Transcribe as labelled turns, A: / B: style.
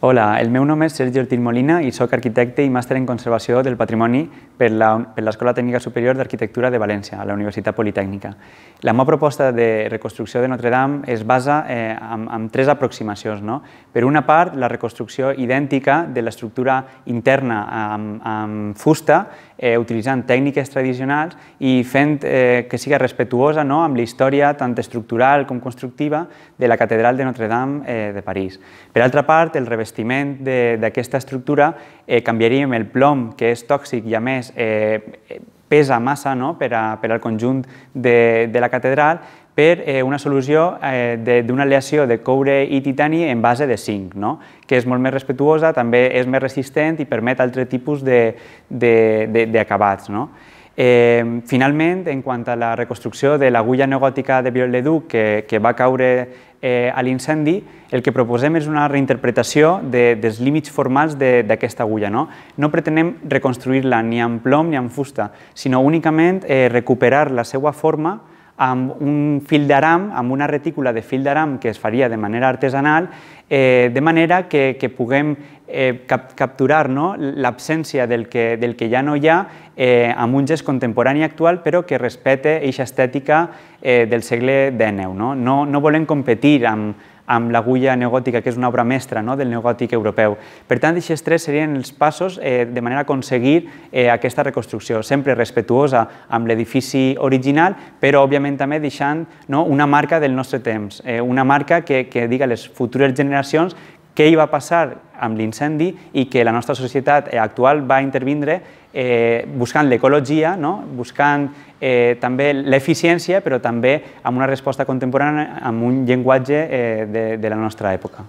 A: Hola, el meu nom és Sergi Ortiz Molina i sóc arquitecte i màster en conservació del patrimoni per l'Escola Tècnica Superior d'Arquitectura de València, a la Universitat Politècnica. La meva proposta de reconstrucció de Notre Dame es basa eh, en, tres aproximacions. No? Per una part, la reconstrucció idèntica de l'estructura interna amb, amb fusta, eh, utilitzant tècniques tradicionals i fent eh, que sigui respetuosa no? amb la història tant estructural com constructiva de la Catedral de Notre Dame eh, de París. Per altra part, el revestiment revestiment d'aquesta estructura eh, canviaríem el plom, que és tòxic i a més eh, pesa massa no? per, a, per al conjunt de, de la catedral, per eh, una solució eh, d'una aleació de coure i titani en base de zinc, no? que és molt més respectuosa, també és més resistent i permet altres tipus d'acabats. No? Eh, finalment, en quant a la reconstrucció de l'agulla neogòtica de Viol-le-Duc que, que va caure eh, a l'incendi, el que proposem és una reinterpretació de, dels límits formals d'aquesta agulla. No? no pretenem reconstruir-la ni amb plom ni amb fusta, sinó únicament eh, recuperar la seva forma amb un fil d'aram, amb una retícula de fil d'aram que es faria de manera artesanal, eh, de manera que, que puguem eh, cap, capturar no? l'absència del, que, del que ja no hi ha eh, amb un gest contemporani actual, però que respete eixa estètica eh, del segle XIX. No? No, no volem competir amb, amb l'agulla neogòtica, que és una obra mestra no? del neogòtic europeu. Per tant, aquests tres serien els passos eh, de manera a aconseguir eh, aquesta reconstrucció, sempre respetuosa amb l'edifici original, però òbviament també deixant no? una marca del nostre temps, eh, una marca que, que diga a les futures generacions què hi va passar amb l'incendi i que la nostra societat eh, actual va intervindre eh, buscant l'ecologia, no? buscant eh, també l'eficiència, però també amb una resposta contemporània, amb un llenguatge eh, de, de la nostra època.